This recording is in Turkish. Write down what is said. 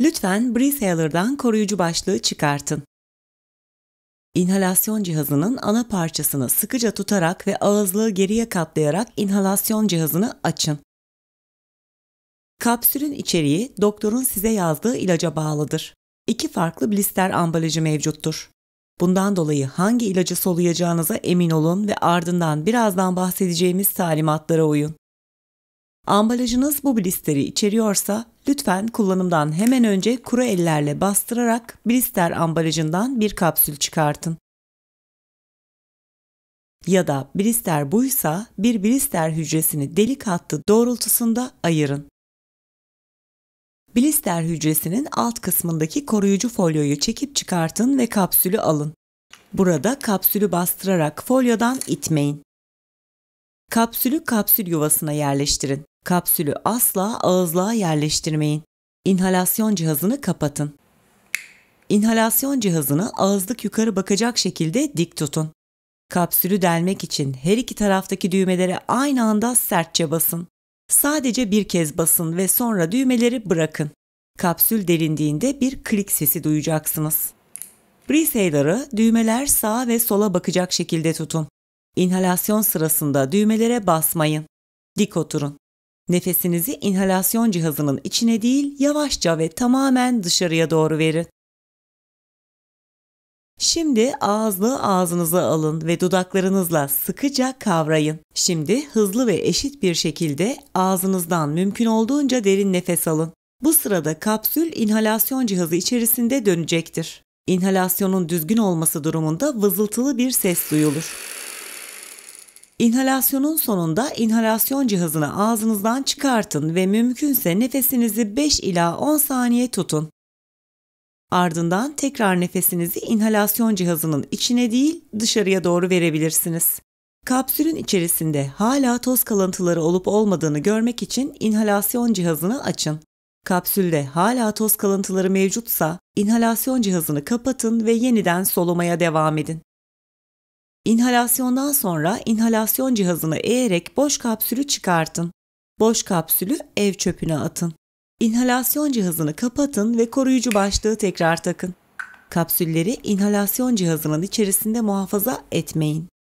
Lütfen Breathaler'dan koruyucu başlığı çıkartın. İnhalasyon cihazının ana parçasını sıkıca tutarak ve ağızlığı geriye katlayarak inhalasyon cihazını açın. Kapsülün içeriği doktorun size yazdığı ilaca bağlıdır. İki farklı blister ambalajı mevcuttur. Bundan dolayı hangi ilacı soluyacağınıza emin olun ve ardından birazdan bahsedeceğimiz talimatlara uyun. Ambalajınız bu blisteri içeriyorsa lütfen kullanımdan hemen önce kuru ellerle bastırarak blister ambalajından bir kapsül çıkartın. Ya da blister buysa bir blister hücresini delik hattı doğrultusunda ayırın. Blister hücresinin alt kısmındaki koruyucu folyoyu çekip çıkartın ve kapsülü alın. Burada kapsülü bastırarak folyodan itmeyin. Kapsülü kapsül yuvasına yerleştirin. Kapsülü asla ağızlığa yerleştirmeyin. İnhalasyon cihazını kapatın. İnhalasyon cihazını ağızlık yukarı bakacak şekilde dik tutun. Kapsülü delmek için her iki taraftaki düğmelere aynı anda sertçe basın. Sadece bir kez basın ve sonra düğmeleri bırakın. Kapsül delindiğinde bir klik sesi duyacaksınız. Breathaler'ı düğmeler sağa ve sola bakacak şekilde tutun. İnhalasyon sırasında düğmelere basmayın. Dik oturun. Nefesinizi inhalasyon cihazının içine değil, yavaşça ve tamamen dışarıya doğru verin. Şimdi ağızlığı ağzınıza alın ve dudaklarınızla sıkıca kavrayın. Şimdi hızlı ve eşit bir şekilde ağzınızdan mümkün olduğunca derin nefes alın. Bu sırada kapsül inhalasyon cihazı içerisinde dönecektir. İnhalasyonun düzgün olması durumunda vızıltılı bir ses duyulur. İnhalasyonun sonunda inhalasyon cihazını ağzınızdan çıkartın ve mümkünse nefesinizi 5 ila 10 saniye tutun. Ardından tekrar nefesinizi inhalasyon cihazının içine değil dışarıya doğru verebilirsiniz. Kapsülün içerisinde hala toz kalıntıları olup olmadığını görmek için inhalasyon cihazını açın. Kapsülde hala toz kalıntıları mevcutsa inhalasyon cihazını kapatın ve yeniden solumaya devam edin. İnhalasyondan sonra inhalasyon cihazını eğerek boş kapsülü çıkartın. Boş kapsülü ev çöpüne atın. İnhalasyon cihazını kapatın ve koruyucu başlığı tekrar takın. Kapsülleri inhalasyon cihazının içerisinde muhafaza etmeyin.